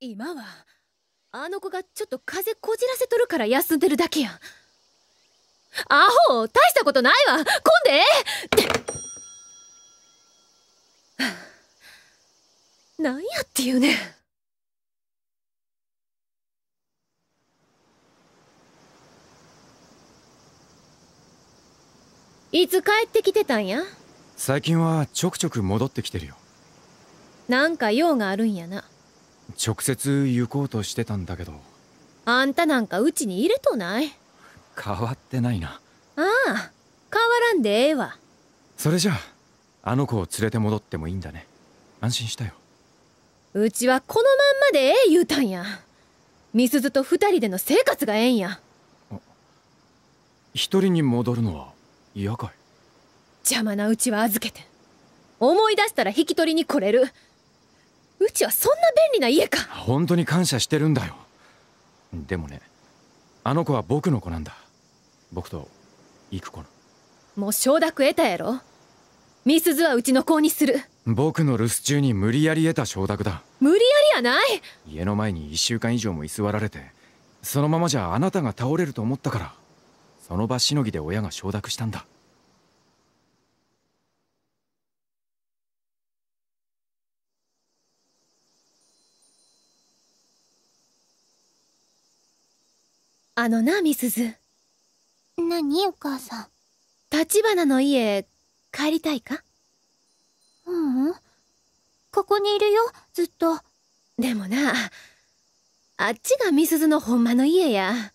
今はあの子がちょっと風こじらせとるから休んでるだけやアホ大したことないわ来んでええなんやって言うねんいつ帰ってきてたんや最近はちょくちょく戻ってきてるよなんか用があるんやな直接行こうとしてたんだけどあんたなんかうちにいるとない変わってないなああ変わらんでええわそれじゃああの子を連れて戻ってもいいんだね安心したようちはこのまんまでええ言うたんやみすずと二人での生活がええんや一人に戻るのは嫌かい邪魔なうちは預けて思い出したら引き取りに来れるうちはそんな便利な家か本当に感謝してるんだよでもねあの子は僕の子なんだ僕と行く子のもう承諾得たやろミスズはうちの子にする僕の留守中に無理やり得た承諾だ無理やりやない家の前に1週間以上も居座られてそのままじゃあなたが倒れると思ったからその場しのぎで親が承諾したんだあのな、みすず。何お母さん。立花の家、帰りたいかううん。ここにいるよ、ずっと。でもな、あっちがみすずのほんまの家や。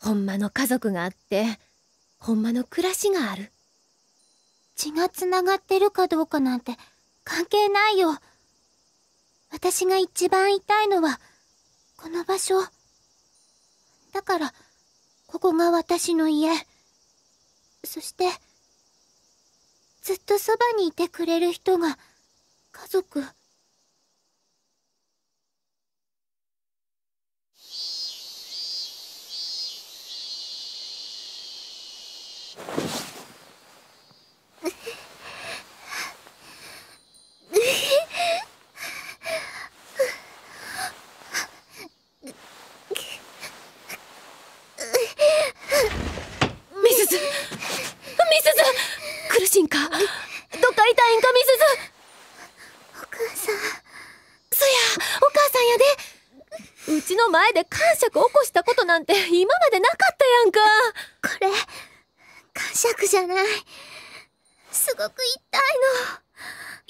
ほんまの家族があって、ほんまの暮らしがある。血が繋がってるかどうかなんて関係ないよ。私が一番痛いのは、この場所。だからここが私の家そしてずっとそばにいてくれる人が家族スミスズ苦しいんかどっか痛いんかミスズお母さんそやお母さんやでうちの前で感触起こしたことなんて今までなかったやんかこれ感触じゃないすごく痛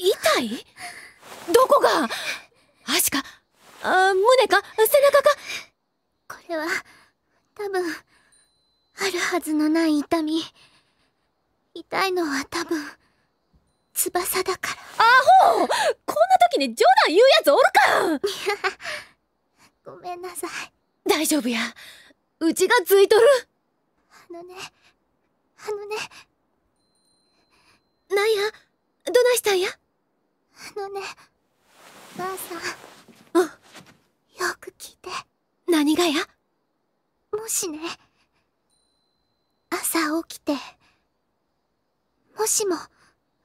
いの痛いどこが足かあ胸か背中のは多分翼だからアホこんな時に冗談言うやつおるか ごめんなさい大丈夫やうちがついとるあのねあのねなんやどないしたんやあのねばあさんよく聞いて何がやもしね朝起きてもしも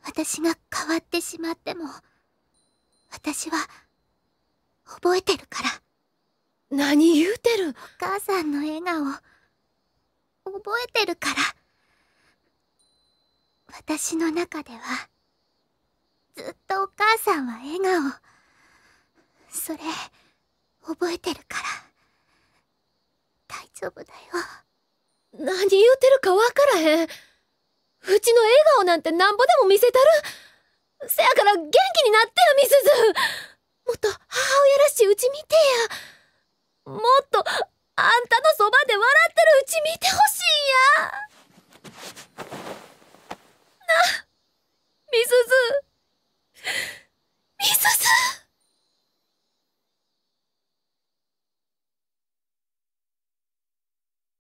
私が変わってしまっても私は覚えてるから何言うてるお母さんの笑顔覚えてるから私の中ではずっとお母さんは笑顔それ覚えてるから大丈夫だよ何言うてるか分からへんうちの笑顔なんてなんぼでも見せたる。せやから元気になってや、みすず。もっと母親らしいうち見てや。もっと